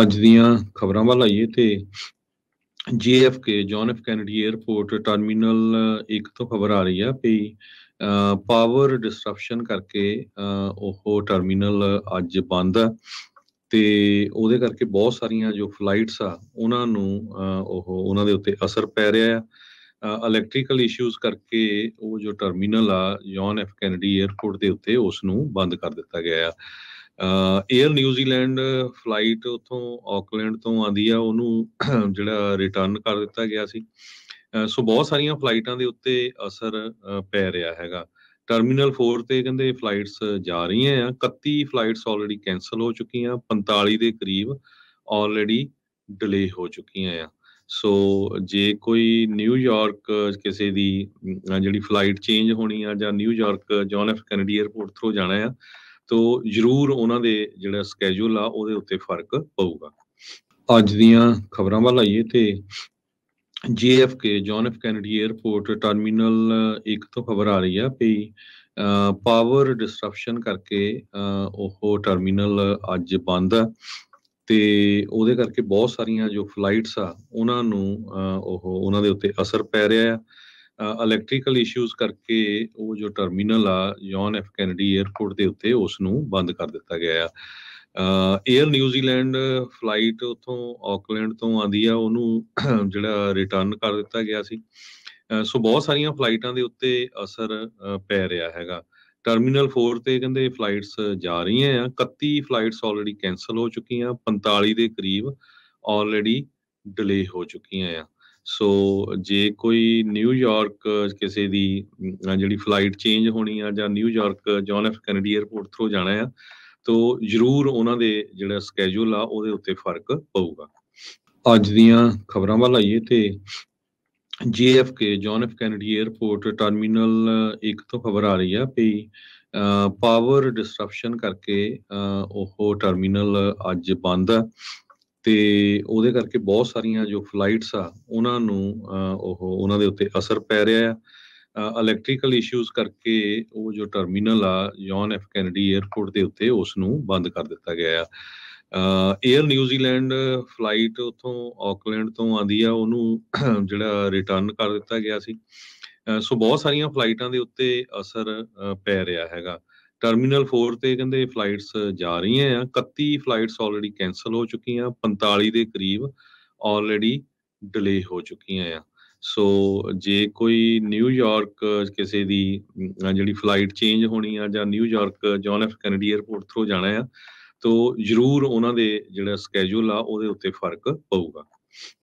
ਅੱਜ ਦੀਆਂ ਖਬਰਾਂ ਵੱਲ ਆਈਏ ਤੇ JFK John F Kennedy airport terminal 1 ਤੋਂ ਖਬਰ ਆ ਰਹੀ ਆ ਵੀ ਪਾਵਰ ਡਿਸਟਰਪਸ਼ਨ ਕਰਕੇ ਉਹ ਟਰਮੀਨਲ ਅੱਜ ਬੰਦ ਆ ਤੇ ਉਹਦੇ ਕਰਕੇ ਬਹੁਤ ਸਾਰੀਆਂ ਜੋ ਫਲਾਈਟਸ ਆ ਉਹਨਾਂ ਨੂੰ ਉਹ ਉਹਨਾਂ ਦੇ ਉੱਤੇ ਅਸਰ ਪੈ ਰਿਹਾ ਆ ਇਲੈਕਟ੍ਰੀਕਲ ਇਸ਼ੂਜ਼ ਕਰਕੇ ਉਹ ਜੋ ਟਰਮੀਨਲ ਆ ਜੌਨ ਐਫ ਕੈਨੇਡੀ 에ਅਰਪੋਰਟ ਦੇ ਉੱਤੇ ਉਸ ਨੂੰ ਬੰਦ ਕਰ ਦਿੱਤਾ ਗਿਆ ਆ ਏਅਰ ਨਿਊਜ਼ੀਲੈਂਡ ਫਲਾਈਟ ਉਥੋਂ ਆਕਲੈਂਡ ਤੋਂ ਆਂਦੀ ਆ ਉਹਨੂੰ ਜਿਹੜਾ ਰਿਟਰਨ ਕਰ ਦਿੱਤਾ ਗਿਆ ਸੀ ਸੋ ਬਹੁਤ ਸਾਰੀਆਂ ਫਲਾਈਟਾਂ ਦੇ ਉੱਤੇ ਅਸਰ ਪੈ ਰਿਹਾ ਹੈਗਾ ਟਰਮੀਨਲ 4 ਤੇ ਕਹਿੰਦੇ ਫਲਾਈਟਸ ਜਾ ਰਹੀਆਂ ਆ 31 ਫਲਾਈਟਸ ਆਲਰੇਡੀ ਕੈਨਸਲ ਹੋ ਚੁੱਕੀਆਂ 45 ਦੇ ਕਰੀਬ ਆਲਰੇਡੀ ਡਿਲੇ ਹੋ ਚੁੱਕੀਆਂ ਆ ਸੋ ਜੇ ਕੋਈ ਨਿਊਯਾਰਕ ਕਿਸੇ ਦੀ ਜਿਹੜੀ ਫਲਾਈਟ ਚੇਂਜ ਹੋਣੀ ਆ ਜਾਂ New York John F Kennedy airport through ਜਾਣਾ ਆ ਤੋ ਜ਼ਰੂਰ ਉਹਨਾਂ ਦੇ ਜਿਹੜਾ ਸਕੇਜੂਲ ਆ ਉਹਦੇ ਉੱਤੇ ਫਰਕ ਪਊਗਾ ਅੱਜ ਦੀਆਂ ਖਬਰਾਂ ਵੱਲ ਆਈਏ ਤੇ JFK John F Kennedy airport terminal 1 ਤੋਂ ਖਬਰ ਆ ਰਹੀ ਆ ਵੀ ਪਾਵਰ ਡਿਸਟਰਪਸ਼ਨ ਕਰਕੇ ਉਹ ਟਰਮੀਨਲ ਅੱਜ ਬੰਦ ਆ ਤੇ ਉਹਦੇ ਕਰਕੇ ਬਹੁਤ ਸਾਰੀਆਂ ਜੋ ਫਲਾਈਟਸ ਆ ਉਹਨਾਂ ਨੂੰ ਉਹ ਉਹਨਾਂ ਦੇ ਉੱਤੇ ਅਸਰ ਪੈ ਰਿਹਾ ਆ ਇਲੈਕਟ੍ਰੀਕਲ ਇਸ਼ੂਸ ਕਰਕੇ ਉਹ ਜੋ ਟਰਮੀਨਲ ਆ ਜੌਨ ਐਫ ਕੈਨੇਡੀ 에ਅਰਪੋਰਟ ਦੇ ਉੱਤੇ ਉਸ ਨੂੰ ਬੰਦ ਕਰ ਦਿੱਤਾ ਗਿਆ ਆ ਏਅਰ ਨਿਊਜ਼ੀਲੈਂਡ ਫਲਾਈਟ ਉਥੋਂ ਆਕਲੈਂਡ ਤੋਂ ਆਂਦੀ ਆ ਉਹਨੂੰ ਜਿਹੜਾ ਰਿਟਰਨ ਕਰ ਦਿੱਤਾ ਗਿਆ ਸੀ ਸੋ ਬਹੁਤ ਸਾਰੀਆਂ ਫਲਾਈਟਾਂ ਦੇ ਉੱਤੇ ਅਸਰ ਪੈ ਰਿਹਾ ਹੈਗਾ ਟਰਮੀਨਲ 4 ਤੇ ਕਹਿੰਦੇ ਫਲਾਈਟਸ ਜਾ ਰਹੀਆਂ ਆ 31 ਫਲਾਈਟਸ ਆਲਰੇਡੀ ਕੈਨਸਲ ਹੋ ਚੁੱਕੀਆਂ 45 ਦੇ ਕਰੀਬ ਆਲਰੇਡੀ ਡਿਲੇ ਹੋ ਚੁੱਕੀਆਂ ਆ ਸੋ ਜੇ ਕੋਈ ਨਿਊਯਾਰਕ ਕਿਸੇ ਦੀ ਜਿਹੜੀ ਫਲਾਈਟ ਚੇਂਜ ਹੋਣੀ ਆ ਜਾਂ New York John F Kennedy airport through ਜਾਣਾ ਆ ਤੋ ਜ਼ਰੂਰ ਉਹਨਾਂ ਦੇ ਜਿਹੜਾ ਸਕੇਜੂਲ ਆ ਉਹਦੇ ਉੱਤੇ ਫਰਕ ਪਊਗਾ ਅੱਜ ਦੀਆਂ ਖਬਰਾਂ ਵੱਲ ਆਈਏ ਤੇ JFK John F Kennedy airport terminal 1 ਤੋਂ ਖਬਰ ਆ ਰਹੀ ਆ ਵੀ ਪਾਵਰ ਡਿਸਟਰਪਸ਼ਨ ਕਰਕੇ ਉਹ ਟਰਮੀਨਲ ਅੱਜ ਬੰਦ ਆ ਤੇ ਉਹਦੇ ਕਰਕੇ ਬਹੁਤ ਸਾਰੀਆਂ ਜੋ ਫਲਾਈਟਸ ਆ ਉਹਨਾਂ ਨੂੰ ਉਹ ਉਹਨਾਂ ਦੇ ਉੱਤੇ ਅਸਰ ਪੈ ਰਿਹਾ ਆ ਇਲੈਕਟ੍ਰੀਕਲ ਇਸ਼ੂਜ਼ ਕਰਕੇ ਉਹ ਜੋ ਟਰਮੀਨਲ ਆ ਜੌਨ ਐਫ ਕੈਨੇਡੀ 에ਅਰਪੋਰਟ ਦੇ ਉੱਤੇ ਉਸ ਨੂੰ ਬੰਦ ਕਰ ਦਿੱਤਾ ਗਿਆ ਆ ਏਅਰ ਨਿਊਜ਼ੀਲੈਂਡ ਫਲਾਈਟ ਉਥੋਂ ਆਕਲੈਂਡ ਤੋਂ ਆਂਦੀ ਆ ਉਹਨੂੰ ਜਿਹੜਾ ਰਿਟਰਨ ਕਰ ਦਿੱਤਾ ਗਿਆ ਸੀ ਸੋ ਬਹੁਤ ਸਾਰੀਆਂ ਫਲਾਈਟਾਂ ਦੇ ਉੱਤੇ ਅਸਰ ਪੈ ਰਿਹਾ ਹੈਗਾ ਟਰਮੀਨਲ 4 ਤੇ ਕਹਿੰਦੇ ਫਲਾਈਟਸ ਜਾ ਰਹੀਆਂ ਆ 31 ਫਲਾਈਟਸ ਆਲਰੇਡੀ ਕੈਨਸਲ ਹੋ ਚੁੱਕੀਆਂ 45 ਦੇ ਕਰੀਬ ਆਲਰੇਡੀ ਡਿਲੇ ਹੋ ਚੁੱਕੀਆਂ ਆ ਸੋ ਜੇ ਕੋਈ ਨਿਊਯਾਰਕ ਕਿਸੇ ਦੀ ਜਿਹੜੀ ਫਲਾਈਟ ਚੇਂਜ ਹੋਣੀ ਆ ਜਾਂ New York John F Kennedy airport through ਜਾਣਾ ਆ ਤੋ ਜ਼ਰੂਰ ਉਹਨਾਂ ਦੇ ਜਿਹੜਾ ਸਕੇਜੂਲ ਆ ਉਹਦੇ ਉੱਤੇ ਫਰਕ ਪਊਗਾ